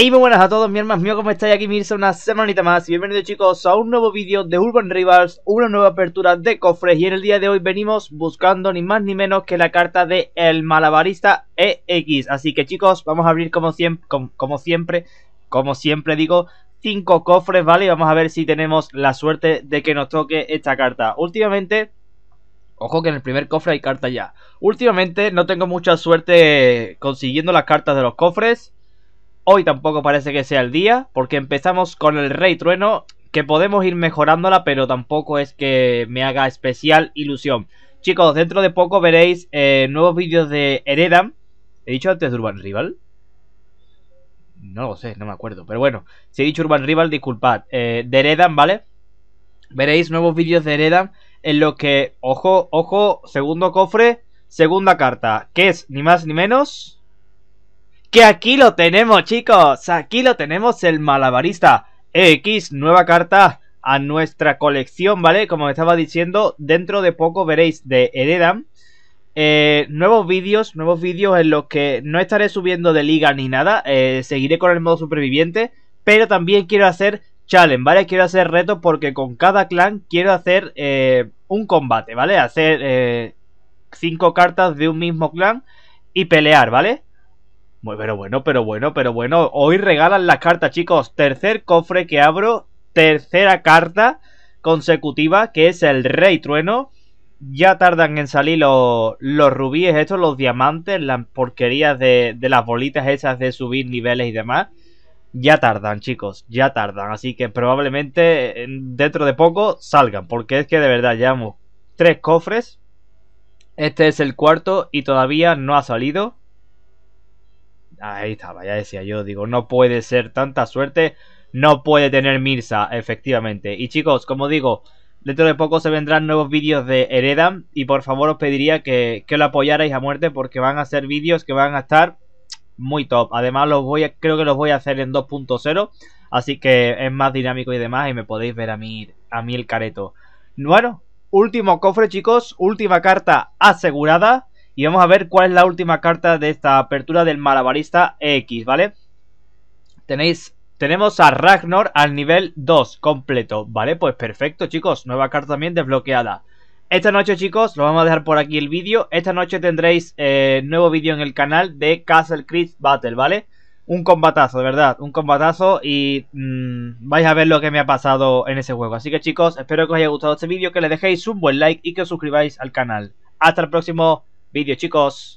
Hey, muy buenas a todos, mi hermanos mío, ¿cómo estáis? Aquí Mirza, una semanita más y bienvenidos chicos a un nuevo vídeo de Urban Rivals, una nueva apertura de cofres y en el día de hoy venimos buscando ni más ni menos que la carta de El Malabarista EX, así que chicos, vamos a abrir como, siempre, como, siempre, como siempre digo, cinco cofres, ¿vale? Y vamos a ver si tenemos la suerte de que nos toque esta carta. Últimamente Ojo que en el primer cofre hay carta ya. Últimamente no tengo mucha suerte consiguiendo las cartas de los cofres. Hoy tampoco parece que sea el día, porque empezamos con el Rey Trueno, que podemos ir mejorándola, pero tampoco es que me haga especial ilusión. Chicos, dentro de poco veréis eh, nuevos vídeos de Heredan. ¿He dicho antes de Urban Rival? No lo sé, no me acuerdo. Pero bueno, si he dicho Urban Rival, disculpad. Eh, de Heredan, ¿vale? Veréis nuevos vídeos de Heredan en los que, ojo, ojo, segundo cofre, segunda carta, que es ni más ni menos que aquí lo tenemos, chicos. Aquí lo tenemos el malabarista. X, nueva carta a nuestra colección, ¿vale? Como estaba diciendo, dentro de poco veréis de Heredam. Eh, nuevos vídeos, nuevos vídeos en los que no estaré subiendo de liga ni nada. Eh, seguiré con el modo superviviente. Pero también quiero hacer challenge, ¿vale? Quiero hacer retos porque con cada clan quiero hacer eh, un combate, ¿vale? Hacer cinco cartas de un mismo clan y pelear, ¿vale? Pero bueno, pero bueno, pero bueno. Hoy regalan las cartas, chicos. Tercer cofre que abro. Tercera carta consecutiva, que es el Rey Trueno. Ya tardan en salir los, rubíes estos, los diamantes, las porquerías de, de las bolitas esas de subir niveles y demás. Ya tardan, chicos, ya tardan. Así que probablemente dentro de poco salgan, porque es que de verdad llevamos tres cofres. Este es el cuarto y todavía no ha salido. Ahí estaba, ya decía yo, digo, no puede ser tanta suerte, no puede tener mirsa, efectivamente. Y chicos, como digo, dentro de poco se vendrán nuevos vídeos de Hereda y por favor os pediría que, que lo apoyarais a muerte porque van a ser vídeos que van a estar muy top. Además los voy a, creo que los voy a hacer en 2.0, así que es más dinámico y demás y me podéis ver a mí, a mí el careto. Bueno, último cofre chicos, última carta asegurada. Y vamos a ver cuál es la última carta de esta apertura del malabarista X, ¿vale? Tenéis, tenemos a Ragnar al nivel 2 completo, ¿vale? Pues perfecto, chicos, nueva carta también desbloqueada. Esta noche, chicos, lo vamos a dejar por aquí el vídeo. Esta noche tendréis eh, nuevo vídeo en el canal de Castle Creed Battle, ¿vale? Un combatazo, de verdad, un combatazo y mm, vais a ver lo que me ha pasado en ese juego. Así que chicos, espero que os haya gustado este vídeo, que le dejéis un buen like y que os suscribáis al canal. Hasta el próximo Video, chicos.